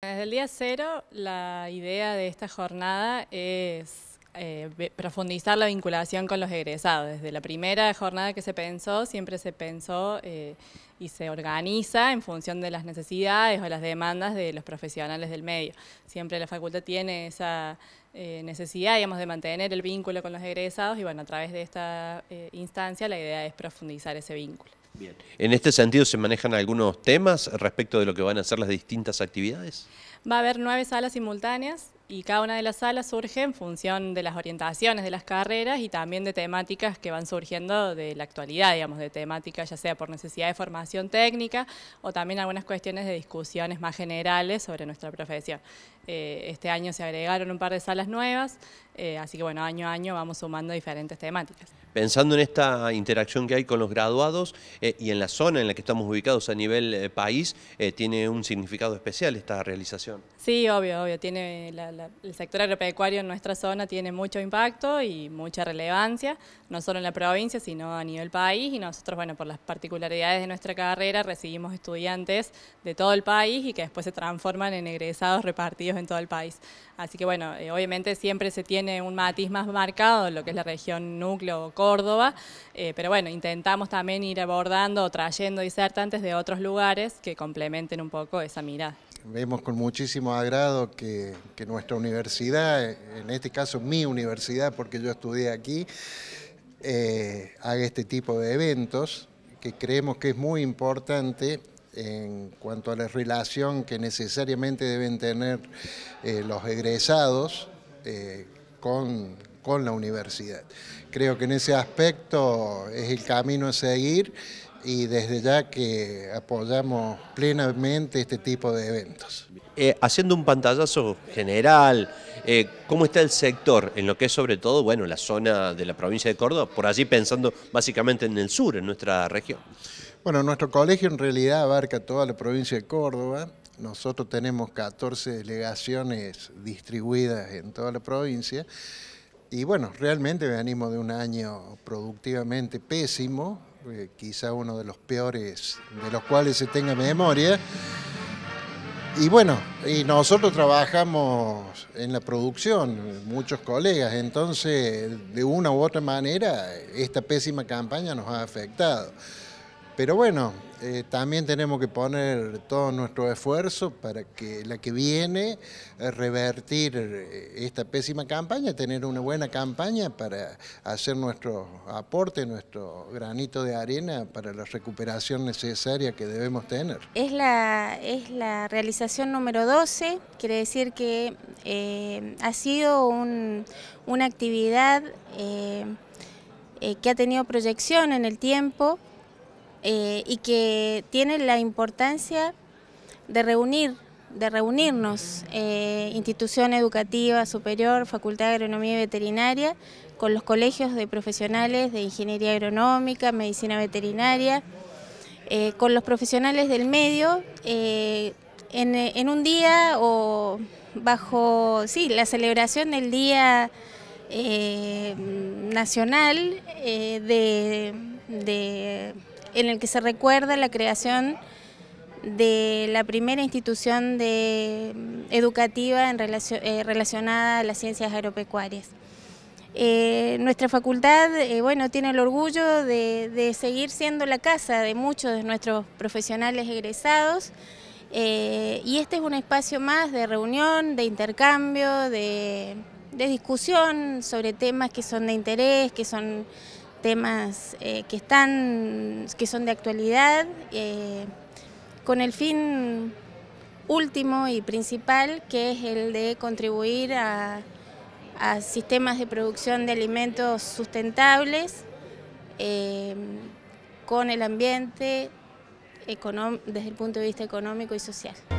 Desde el día cero, la idea de esta jornada es eh, profundizar la vinculación con los egresados. Desde la primera jornada que se pensó, siempre se pensó eh, y se organiza en función de las necesidades o las demandas de los profesionales del medio. Siempre la facultad tiene esa eh, necesidad, digamos, de mantener el vínculo con los egresados y, bueno, a través de esta instancia la idea es profundizar ese vínculo. ¿En este sentido se manejan algunos temas respecto de lo que van a ser las distintas actividades? Va a haber nueve salas simultáneas y cada una de las salas surge en función de las orientaciones de las carreras y también de temáticas que van surgiendo de la actualidad, digamos, de temáticas ya sea por necesidad de formación técnica o también algunas cuestiones de discusiones más generales sobre nuestra profesión. Eh, este año se agregaron un par de salas nuevas, eh, así que bueno, año a año vamos sumando diferentes temáticas. Pensando en esta interacción que hay con los graduados eh, y en la zona en la que estamos ubicados a nivel país, tiene un significado especial esta realización. Sí, obvio, obvio. Tiene el sector agropecuario en nuestra zona tiene mucho impacto y mucha relevancia, no solo en la provincia, sino a nivel país. Y nosotros, bueno, por las particularidades de nuestra carrera, recibimos estudiantes de todo el país y que después se transforman en egresados repartidos en todo el país. Así que bueno, eh, obviamente siempre se tiene un matiz más marcado en lo que es la región núcleo Córdoba, eh, pero bueno, intentamos también ir abordando o trayendo disertantes de otros lugares que complementen un poco esa mirada. Vemos con muchísimo agrado que, nuestra universidad, en este caso mi universidad, porque yo estudié aquí, eh, haga este tipo de eventos, que creemos que es muy importante en cuanto a la relación que necesariamente deben tener eh, los egresados eh, con, la universidad. Creo que en ese aspecto es el camino a seguir y desde ya que apoyamos plenamente este tipo de eventos. Eh, haciendo un pantallazo general, ¿cómo está el sector en lo que es sobre todo bueno, la zona de la provincia de Córdoba, por allí pensando básicamente en el sur, en nuestra región? Bueno, nuestro colegio en realidad abarca toda la provincia de Córdoba. Nosotros tenemos 14 delegaciones distribuidas en toda la provincia. Y bueno, realmente venimos de un año productivamente pésimo, eh, quizá uno de los peores de los cuales se tenga memoria. Y bueno, y nosotros trabajamos en la producción, muchos colegas, entonces de una u otra manera esta pésima campaña nos ha afectado. Pero bueno, eh, también tenemos que poner todo nuestro esfuerzo para que la que viene eh, revertir eh, esta pésima campaña, tener una buena campaña para hacer nuestro aporte, nuestro granito de arena para la recuperación necesaria que debemos tener. Es la, realización número 12, quiere decir que ha sido una actividad que ha tenido proyección en el tiempo, eh, y que tiene la importancia de reunir de reunirnos eh, institución educativa superior, Facultad de Agronomía y Veterinaria, con los colegios de profesionales de Ingeniería Agronómica, Medicina Veterinaria, eh, con los profesionales del medio, en, un día o bajo sí, la celebración del Día Nacional de en el que se recuerda la creación de la primera institución educativa en eh, relacionada a las ciencias agropecuarias. Eh, nuestra facultad eh, bueno, tiene el orgullo de, seguir siendo la casa de muchos de nuestros profesionales egresados y este es un espacio más de reunión, de intercambio, de discusión sobre temas que son de interés, que son temas eh, que, están, que son de actualidad, eh, con el fin último y principal, que es el de contribuir a, sistemas de producción de alimentos sustentables, eh, con el ambiente desde el punto de vista económico y social.